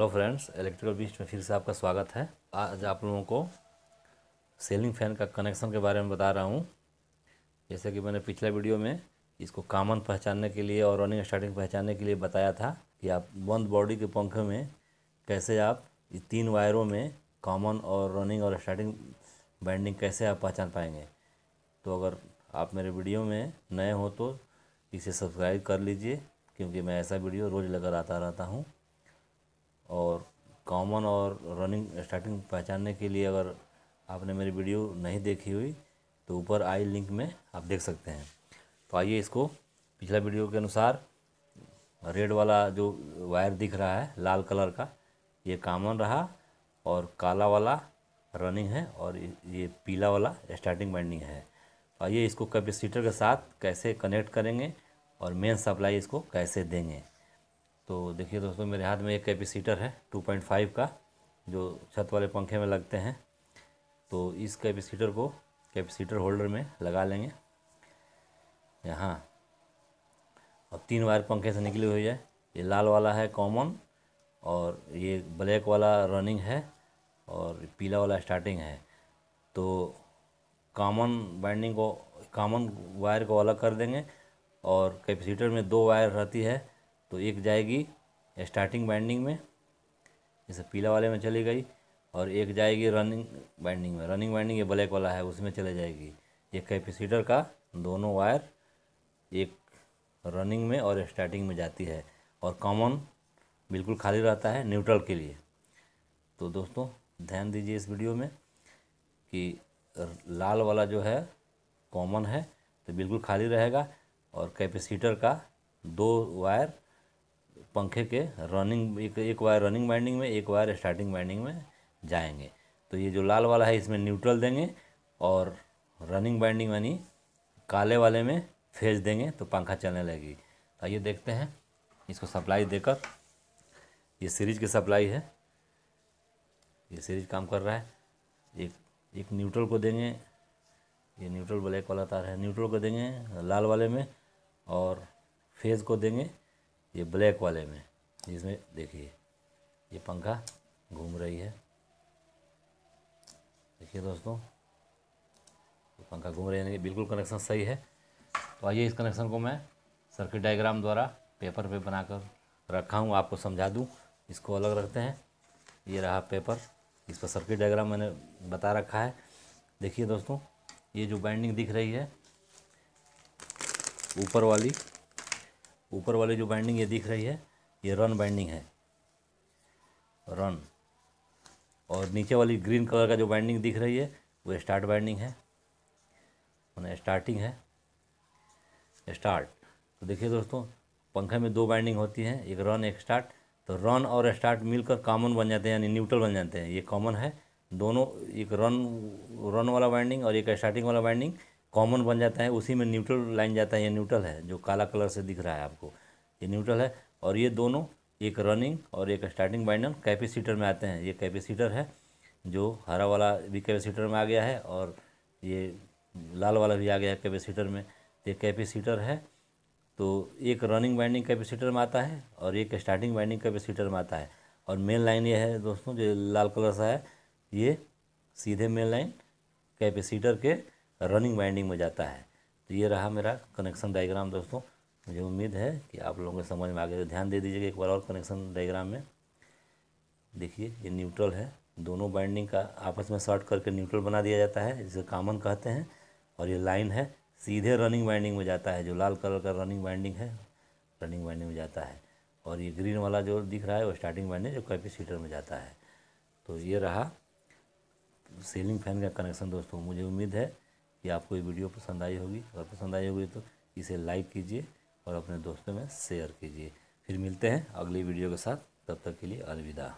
hello friends electrical बीच में फिर से आपका स्वागत है आज आप लोगों को सेलिंग फैन का कनेक्शन के बारे में बता रहा हूँ जैसे कि मैंने पिछले वीडियो में इसको कामन पहचानने के लिए और रनिंग स्टार्टिंग पहचानने के लिए बताया था कि आप बंद बॉडी के पंखे में कैसे आप तीन वायरों में कॉमन और रनिंग और स्टार्टिंग बैंडिंग कैसे आप पहचान पाएंगे तो अगर आप मेरे वीडियो में नए हों तो इसे सब्सक्राइब कर लीजिए क्योंकि मैं ऐसा वीडियो रोज़ लगा आता रहता हूँ और कॉमन और रनिंग स्टार्टिंग पहचानने के लिए अगर आपने मेरी वीडियो नहीं देखी हुई तो ऊपर आई लिंक में आप देख सकते हैं तो आइए इसको पिछला वीडियो के अनुसार रेड वाला जो वायर दिख रहा है लाल कलर का ये कामन रहा और काला वाला रनिंग है और ये पीला वाला स्टार्टिंग बाइंडिंग है तो आइए इसको कैपेसिटर के साथ कैसे कनेक्ट करेंगे और मेन सप्लाई इसको कैसे देंगे तो देखिए दोस्तों मेरे हाथ में एक कैपेसिटर है 2.5 का जो छत वाले पंखे में लगते हैं तो इस कैपेसिटर को कैपेसिटर होल्डर में लगा लेंगे यहाँ और तीन वायर पंखे से निकली हुई है ये लाल वाला है कॉमन और ये ब्लैक वाला रनिंग है और पीला वाला स्टार्टिंग है तो कॉमन बाइंडिंग को कॉमन वायर को अलग कर देंगे और कैपेसिटर में दो वायर रहती है तो एक जाएगी स्टार्टिंग बाइंडिंग में जैसे पीला वाले में चली गई और एक जाएगी रनिंग बाइंडिंग में रनिंग बाइंडिंग ये ब्लैक वाला है उसमें चले जाएगी एक कैपेसिटर का दोनों वायर एक रनिंग में और स्टार्टिंग में जाती है और कॉमन बिल्कुल खाली रहता है न्यूट्रल के लिए तो दोस्तों ध्यान दीजिए इस वीडियो में कि लाल वाला जो है कॉमन है तो बिल्कुल खाली रहेगा और कैपेसिटर का दो वायर पंखे के रनिंग एक एक वायर रनिंग वाइंडिंग में एक वायर स्टार्टिंग वाइंडिंग में जाएंगे तो ये जो लाल वाला है इसमें न्यूट्रल देंगे और रनिंग वाइंडिंग यानी काले वाले में फेज देंगे तो पंखा चलने लगेगी तो आइए देखते हैं इसको सप्लाई देकर ये सीरीज की सप्लाई है ये सीरीज काम कर रहा है एक एक न्यूट्रल को देंगे ये न्यूट्रल ब्लैक वाला तार है न्यूट्रल को देंगे लाल वाले में और फेज़ को देंगे ये ब्लैक वाले में जिसमें देखिए ये पंखा घूम रही है देखिए दोस्तों ये पंखा घूम रही है बिल्कुल कनेक्शन सही है तो आइए इस कनेक्शन को मैं सर्किट डायग्राम द्वारा पेपर पे बनाकर रखा हूँ आपको समझा दूँ इसको अलग रखते हैं ये रहा पेपर इस पर सर्किट डायग्राम मैंने बता रखा है देखिए दोस्तों ये जो बाइंडिंग दिख रही है ऊपर वाली ऊपर वाली जो बाइंडिंग ये दिख रही है ये रन बाइंडिंग है रन और नीचे वाली ग्रीन कलर का जो बाइंडिंग दिख रही है वो स्टार्ट बाइंडिंग है मैंने स्टार्टिंग है स्टार्ट तो देखिए दोस्तों पंखे में दो बाइंडिंग होती हैं एक रन एक स्टार्ट तो रन और स्टार्ट मिलकर कॉमन बन जाते हैं यानी न्यूट्रल बन जाते हैं ये कॉमन है दोनों एक रन रन वाला बाइंडिंग और एक स्टार्टिंग वाला बाइंडिंग कॉमन बन जाता है उसी में न्यूट्रल लाइन जाता है ये न्यूट्रल है जो काला कलर से दिख रहा है आपको ये न्यूट्रल है और ये दोनों एक रनिंग और एक स्टार्टिंग बाइंडर कैपेसिटर में आते हैं ये कैपेसिटर है जो हरा वाला भी कैपेसिटर में आ गया है और ये लाल वाला भी आ गया है कैपेसिटर में ये कैपेसिटर है तो एक रनिंग बाइंडिंग कैपेसिटर में आता है और एक स्टार्टिंग बाइंडिंग कैपेसिटर में आता है और मेन लाइन ये है दोस्तों जो लाल कलर सा है ये सीधे मेन लाइन कैपेसिटर के रनिंग वाइंडिंग में जाता है तो ये रहा मेरा कनेक्शन डाइग्राम दोस्तों मुझे उम्मीद है कि आप लोगों को समझ में आ गया तो ध्यान दे दीजिएगा एक बार और कनेक्शन डाइग्राम में देखिए ये न्यूट्रल है दोनों बाइंडिंग का आपस में शॉर्ट करके न्यूट्रल बना दिया जाता है जिसे कामन कहते हैं और ये लाइन है सीधे रनिंग वाइंडिंग में जाता है जो लाल कलर का रनिंग वाइंडिंग है रनिंग वाइंडिंग में जाता है और ये ग्रीन वाला जो दिख रहा है वो स्टार्टिंग वाइंडिंग जो सीटर में जाता है तो ये रहा सीलिंग फैन का कनेक्शन दोस्तों मुझे उम्मीद है कि आपको ये वीडियो पसंद आई होगी अगर पसंद आई होगी तो इसे लाइक कीजिए और अपने दोस्तों में शेयर कीजिए फिर मिलते हैं अगली वीडियो के साथ तब तक के लिए अलविदा